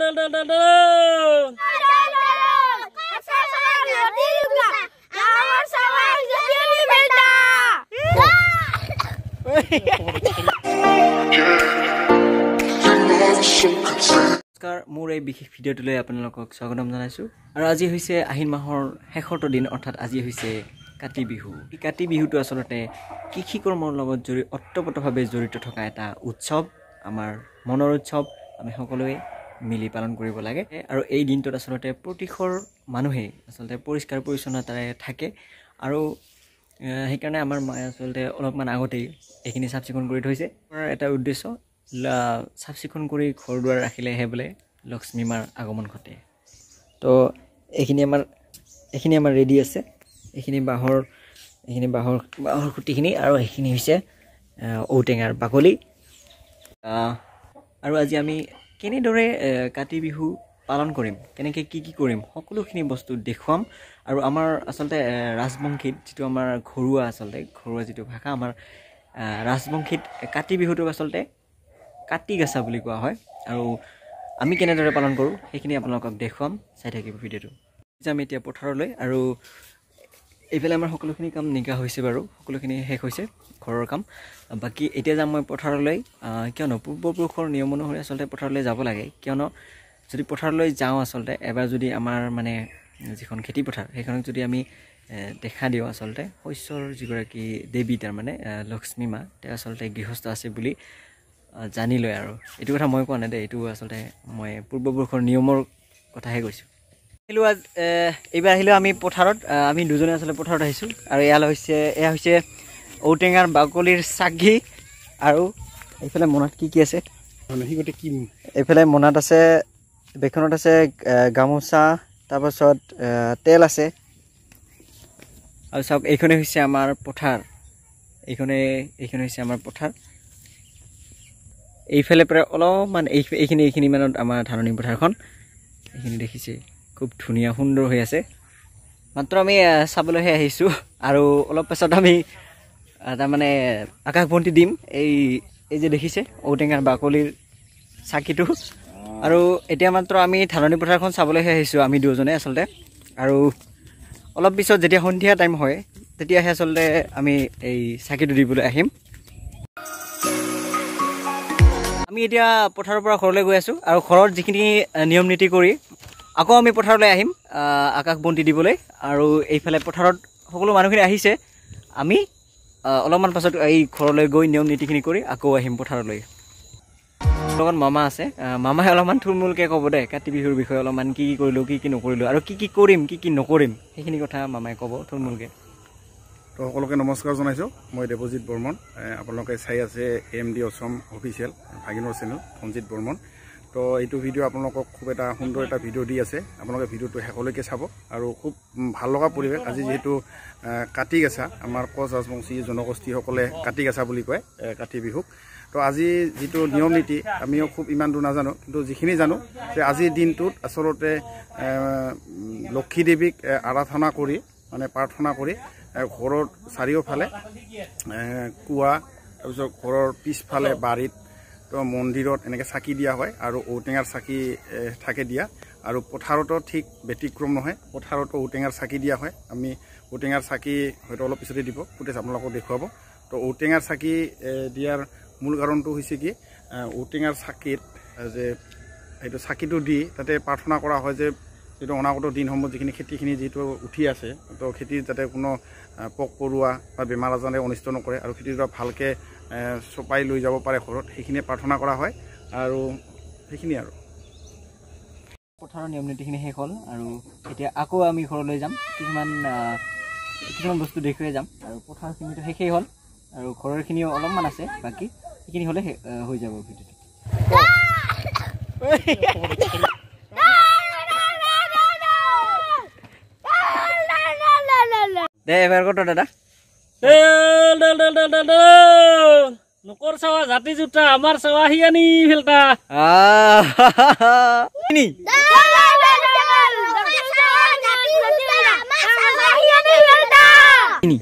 নমস্কাৰ মোৰ এই বিশেষ ভিডিঅ'টোলৈ আপোনালোকক স্বাগতম জনাইছোঁ আৰু আজি হৈছে আহিন মাহৰ শেষৰটো দিন অৰ্থাৎ আজি হৈছে কাতি বিহু এই কাতি বিহুটো আচলতে কৃষি কৰ্মৰ লগত জড়িত অতপ্ৰতভাৱে জড়িত থকা এটা উৎসৱ আমাৰ মনৰ উৎসৱ আমি সকলোৱে মিলি পালন কৰিব লাগে আৰু এই দিনটোত আচলতে প্ৰতিঘৰ মানুহেই আচলতে পৰিষ্কাৰ পৰিচ্ছন্নতাৰে থাকে আৰু সেইকাৰণে আমাৰ মায়ে আচলতে অলপমান আগতেই এইখিনি চাফ চিকুণ কৰি থৈছে এটা উদ্দেশ্য চাফ চিকুণ কৰি ঘৰ দুৱাৰ ৰাখিলেহে বোলে লক্ষ্মী মাৰ আগমন ঘটে তো এইখিনি আমাৰ এইখিনি আমাৰ ৰেডি আছে এইখিনি বাঁহৰ এইখিনি বাঁহৰ বাঁহৰ খুঁটিখিনি আৰু সেইখিনি হৈছে ঔটেঙাৰ বাকলি আৰু আজি আমি কেনেদৰে কাতি বিহু পালন কৰিম কেনেকৈ কি কি কৰিম সকলোখিনি বস্তু দেখুৱাম আৰু আমাৰ আচলতে ৰাজবংশীত যিটো আমাৰ ঘৰুৱা আচলতে ঘৰুৱা যিটো ভাষা আমাৰ ৰাজবংশীত কাতি বিহুটোক আচলতে কাতি গেছা বুলি কোৱা হয় আৰু আমি কেনেদৰে পালন কৰোঁ সেইখিনি আপোনালোকক দেখুৱাম চাই থাকিব ভিডিঅ'টো যাম এতিয়া পথাৰলৈ আৰু এইফালে আমাৰ সকলোখিনি কাম নিকা হৈছে বাৰু সকলোখিনি শেষ হৈছে ঘৰৰ কাম বাকী এতিয়া যাম মই পথাৰলৈ কিয়নো পূৰ্বপুৰুষৰ নিয়ম অনুসৰি আচলতে পথাৰলৈ যাব লাগে কিয়নো যদি পথাৰলৈ যাওঁ আচলতে এবাৰ যদি আমাৰ মানে যিখন খেতিপথাৰ সেইখনক যদি আমি দেখা দিওঁ আচলতে শস্যৰ যিগৰাকী দেৱী তাৰমানে লক্ষ্মী মা তেওঁ আচলতে গৃহস্থ আছে বুলি জানি লয় আৰু এইটো কথা মই কোৱা নাই দেই এইটো আচলতে মই পূৰ্বপুৰুষৰ নিয়মৰ কথাহে কৈছোঁ আহিলোঁ এইবাৰ আহিলোঁ আমি পথাৰত আমি দুজনে আচলতে পথাৰত আহিছোঁ আৰু ইয়ালৈ হৈছে এয়া হৈছে ঔটেঙাৰ বাকলিৰ চাকি আৰু এইফালে মনাত কি কি আছে কি এইফালে মনাত আছে বেখনত আছে গামোচা তাৰপাছত তেল আছে আৰু চাওক এইখনে হৈছে আমাৰ পথাৰ এইখনে এইখনে হৈছে আমাৰ পথাৰ এইফালে প্ৰায় অলপমান এইখিনি এইখিনিমানত আমাৰ ধাননি পথাৰখন এইখিনি দেখিছে খুব ধুনীয়া সুন্দৰ হৈ আছে মাত্ৰ আমি চাবলৈহে আহিছোঁ আৰু অলপ পিছত আমি তাৰমানে আকাশবন্তি দিম এই এই যে দেখিছে ঔটেঙাৰ বাকলিৰ চাকিটো আৰু এতিয়া মাত্ৰ আমি ধাননি পথাৰখন চাবলৈহে আহিছোঁ আমি দুয়োজনে আচলতে আৰু অলপ পিছত যেতিয়া সন্ধিয়া টাইম হয় তেতিয়াহে আচলতে আমি এই চাকিটো দিবলৈ আহিম আমি এতিয়া পথাৰৰ পৰা ঘৰলৈ গৈ আছোঁ আৰু ঘৰত যিখিনি নিয়ম নীতি কৰি আকৌ আমি পথাৰলৈ আহিম আকাশ বন্তি দিবলৈ আৰু এইফালে পথাৰত সকলো মানুহখিনি আহিছে আমি অলপমান পাছত এই ঘৰলৈ গৈ নিয়ম নীতিখিনি কৰি আকৌ আহিম পথাৰলৈ লগত মামা আছে মামাই অলপমান থুলমূলকৈ ক'ব দে কাতি বিহুৰ বিষয়ে অলপমান কি কি কৰিলোঁ কি কি নকৰিলোঁ আৰু কি কি কৰিম কি কি নকৰিম সেইখিনি কথা মামাই ক'ব থুলমূলকৈ তো সকলোকে নমস্কাৰ জনাইছোঁ মই দেৱজিৎ বৰ্মন আপোনালোকে চাই আছে এম ডি অসম অফিচিয়েল ভাগিনৰ চেনেল ৰঞ্জিত বৰ্মন তো এইটো ভিডিও আপোনালোকক খুব এটা সুন্দৰ এটা ভিডিও দি আছে আপোনালোকে ভিডিওটো হেকলৈকে চাব আৰু খুব ভাল লগা পৰিবেশ আজি যেহেতু কাতি গেছা আমাৰ কচ ৰাজবংশী জনগোষ্ঠীসকলে কাতি গেছা বুলি কয় কাতি বিহুক তো আজি যিটো নিয়ম নীতি আমিও খুব ইমান ইমানটো নাজানো কিন্তু যিখিনি জানো যে আজিৰ দিনটোত আচলতে লক্ষীদেৱীক আৰাধনা কৰি মানে প্ৰাৰ্থনা কৰি ঘৰৰ চাৰিওফালে কুঁৱা তাৰপিছত ঘৰৰ পিছফালে বাৰীত তো মন্দিৰত এনেকে চাকি দিয়া হয় আৰু ঔটেঙাৰ চাকি থাকে দিয়া আৰু পথাৰতো ঠিক ব্যতিক্ৰম নহয় পথাৰতো ঔটেঙাৰ চাকি দিয়া হয় আমি ঔটেঙাৰ চাকি হয়তো অলপ পিছতে দিব ফুটেজ আপোনালোকক দেখুৱাব তো ঔটেঙাৰ চাকি দিয়াৰ মূল কাৰণটো হৈছে কি ঔটেঙাৰ চাকিত যে এইটা চাকিটো দি তাতে প্ৰাৰ্থনা কৰা হয় যে যেহেতু অনাগত দিনসমূহ যিখিনি খেতিখিনি খেতেখিনি উঠি আছে তো খেতিত যাতে কোনো পোক পৰুৱা বা বেমাৰ আজাৰে অনিষ্ট নকৰে আৰ খেতে ভালকৈ চপাই লৈ যাব পাৰে ঘৰত সেইখিনিয়ে প্ৰাৰ্থনা কৰা হয় আৰু সেইখিনিয়ে আৰু পথাৰৰ নিয়ম নীতিখিনি শেষ হ'ল আৰু এতিয়া আকৌ আমি ঘৰলৈ যাম কিছুমান কিছুমান বস্তু দেখুৱাই যাম আৰু পথাৰখিনিতো শেষেই হ'ল আৰু ঘৰৰখিনিও অলপমান আছে বাকী সেইখিনি হ'লে হৈ যাব ভিডিঅ'টো দে এবাৰ কত দাদা del del del del del del nukur sawah jati sudah, amar sawah iya nih filta ah ini ini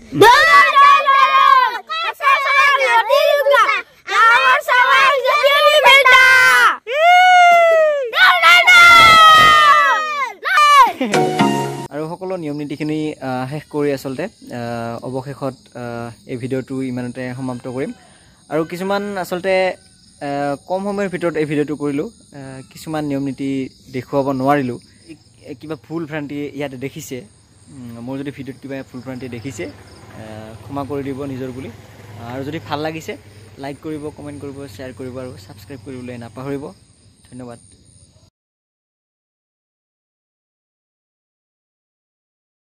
সকলো নিয়ম নীতিখিনি শেষ কৰি আচলতে অৱশেষত এই ভিডিঅ'টো ইমানতে সমাপ্ত কৰিম আৰু কিছুমান আচলতে কম সময়ৰ ভিতৰত এই ভিডিঅ'টো কৰিলোঁ কিছুমান নিয়ম নীতি দেখুৱাব নোৱাৰিলোঁ কিবা ভুল ভ্ৰান্তি ইয়াতে দেখিছে মোৰ যদি ভিডিঅ'ত কিবা ভুল ভ্ৰান্তি দেখিছে ক্ষমা কৰি দিব নিজৰ বুলি আৰু যদি ভাল লাগিছে লাইক কৰিব কমেণ্ট কৰিব শ্বেয়াৰ কৰিব আৰু ছাবস্ক্ৰাইব কৰিবলৈ নাপাহৰিব ধন্যবাদ